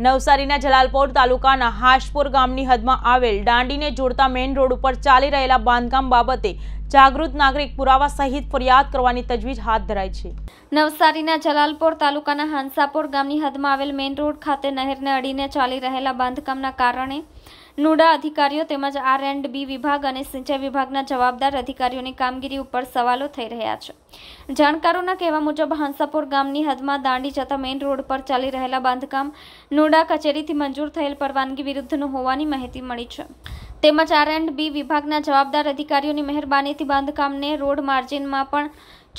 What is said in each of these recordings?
નવસારીના જલાલપોર તાલુકાના હાશપુર ગામની હદમાં આવેલ દાંડીને જોડતા મેઇન રોડ ઉપર ચાલી રહેલા બાંધકામ બાબતે જાગૃત નાગરિક પુરાવા સહિત ફરિયાદ કરવાની તજવીજ હાથ ધરાઈ છે નવસારીના જલાલપોર તાલુકાના હાંસાપોર ગામની હદમાં આવેલ મેઇન રોડ ખાતે નહેરને અડીને ચાલી રહેલા બાંધકામના કારણે નુડા અધિકારીઓ તેમજ આર એન્ડ બી વિભાગ અને સિંચાઈ વિભાગના જવાબદાર અધિકારીઓની કામગીરી ઉપર સવાલો થઈ રહ્યા છે જાણકારોના કહેવા મુજબ હંસાપુર ગામની હદમાં દાંડી જતા મેઇન રોડ પર ચાલી રહેલા બાંધકામ નુડા કચેરીથી મંજૂર થયેલ પરવાનગી વિરુદ્ધનું હોવાની માહિતી મળી છે તેમજ આર એન્ડ બી વિભાગના જવાબદાર અધિકારીઓની મહેરબાનીથી બાંધકામને રોડ માર્જિનમાં પણ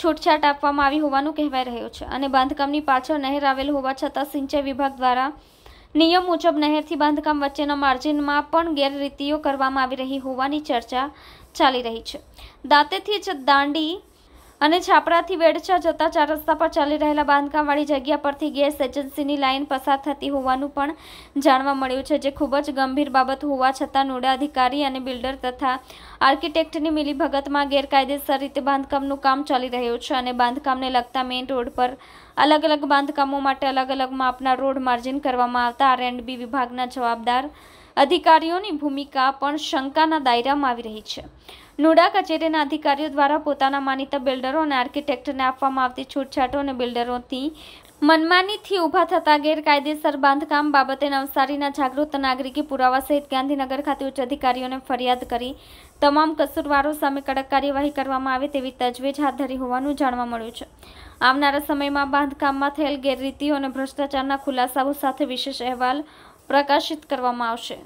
છૂટછાટ આપવામાં આવી હોવાનું કહેવાઈ રહ્યું છે અને બાંધકામની પાછળ નહેર આવેલ હોવા છતાં સિંચાઈ વિભાગ દ્વારા નિયમ મુજબ નહેરથી બાંધકામ વચ્ચેના માર્જિનમાં પણ ગેરરીતિઓ કરવામાં આવી રહી હોવાની ચર્ચા ચાલી રહી છે દાંતેથી જ દાંડી અને છાપરાથી વેડછા જતા ચાર રસ્તા પર ચાલી રહેલા બાંધકામવાળી જગ્યા પરથી ગેસ એજન્સીની લાઇન પસાર થતી હોવાનું પણ જાણવા મળ્યું છે જે ખૂબ જ ગંભીર બાબત હોવા છતાં નોડા અધિકારી અને બિલ્ડર તથા આર્કિટેક્ટની મિલીભગતમાં ગેરકાયદેસર રીતે બાંધકામનું કામ ચાલી રહ્યું છે અને બાંધકામને લગતા મેઇન રોડ પર અલગ અલગ બાંધકામો માટે અલગ અલગ માપના રોડ માર્જિન કરવામાં આવતા આર એન્ડ વિભાગના જવાબદાર અધિકારીઓની ભૂમિકા પણ શંકાના દાયરામાં આવી રહી છે નોડા કચેરીના અધિકારીઓ દ્વારા પોતાના માનીતા બિલ્ડરો અને આર્કિટેક્ટને આપવામાં આવતી છૂટછાટો અને બિલ્ડરોથી મનમાનીથી ઊભા થતા ગેરકાયદેસર બાંધકામ બાબતે નવસારીના જાગૃત નાગરિકે પુરાવા સહિત ગાંધીનગર ખાતે ઉચ્ચ અધિકારીઓને ફરિયાદ કરી તમામ કસૂરવારો સામે કડક કાર્યવાહી કરવામાં આવે તેવી તજવીજ હાથ ધરી હોવાનું જાણવા મળ્યું છે આવનારા સમયમાં બાંધકામમાં થયેલ ગેરરીતિઓ અને ભ્રષ્ટાચારના ખુલાસાઓ સાથે વિશેષ અહેવાલ પ્રકાશિત કરવામાં આવશે